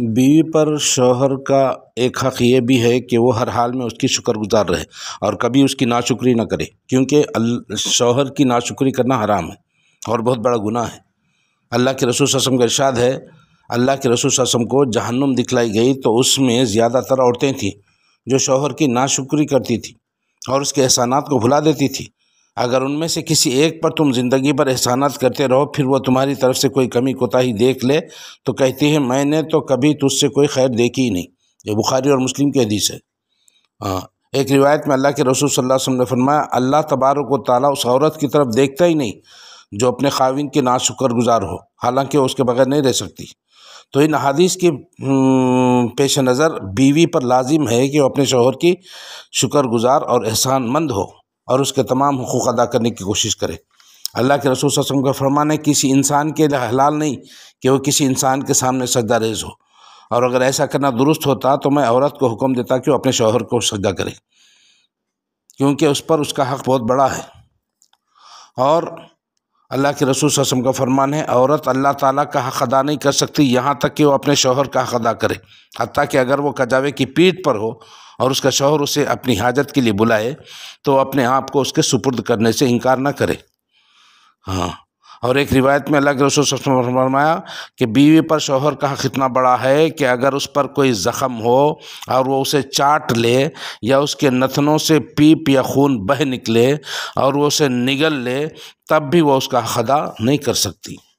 बीवी पर शोहर का एक हक़ ये भी है कि वो हर हाल में उसकी शुक्रगुज़ार रहे और कभी उसकी नाशुक्री ना करे क्योंकि शोहर की नाशुक्री करना हराम है और बहुत बड़ा गुनाह है अल्लाह के रसूल रसम का इरशाद है अल्लाह के रसूल ससम को जहन्नुम दिखलाई गई तो उसमें ज़्यादातर औरतें थीं जो शोहर की नाशुक्री करती थी और उसके एहसानात को भुला देती थी अगर उनमें से किसी एक पर तुम ज़िंदगी पर एहसानात करते रहो फिर वह तुम्हारी तरफ से कोई कमी कोताही देख ले तो कहती है मैंने तो कभी तुझसे कोई खैर देखी ही नहीं ये बुखारी और मुस्लिम की हदीस है हाँ एक रिवायत में अल्लाह के रसूल सल्लल्लाहु अलैहि वसल्लम ने फरमाया अल्लाह तबारक व ताली उस औरत की तरफ देखता ही नहीं जो अपने खाविन के ना शुक्र गुज़ार हो हालांकि उसके बगैर नहीं रह सकती तो इन अदीस के हम्म, पेश नज़र बीवी पर लाजिम है कि वह अपने शोहर की शुक्रगुजार और एहसानमंद हो और उसके तमाम हकूक़ अदा करने की कोशिश करे अल्लाह के रसूल वसम का फरमान है किसी इंसान के लिए हलाल नहीं कि वह किसी इंसान के सामने सजदा रेज हो और अगर ऐसा करना दुरुस्त होता तो मैं औरत को हुक्म देता कि वह अपने शौहर को सजदा करे क्योंकि उस पर उसका हक़ बहुत बड़ा है और अल्लाह के रसूल रसम का फरमान है औरत अल्लाह ताला का हक अदा नहीं कर सकती यहाँ तक कि वो अपने शोहर का हक अदा करे हती कि अगर वो कजावे की पीठ पर हो और उसका शोहर उसे अपनी हाजत के लिए बुलाए तो अपने आप को उसके सुपुर्द करने से इनकार ना करे हाँ और एक रिवायत में अल्लाह के रसूल फरमाया कि बीवी पर शोहर का कितना बड़ा है कि अगर उस पर कोई ज़ख़म हो और वो उसे चाट ले या उसके नथनों से पीप या खून बह निकले और वो उसे निगल ले तब भी वो उसका खदा नहीं कर सकती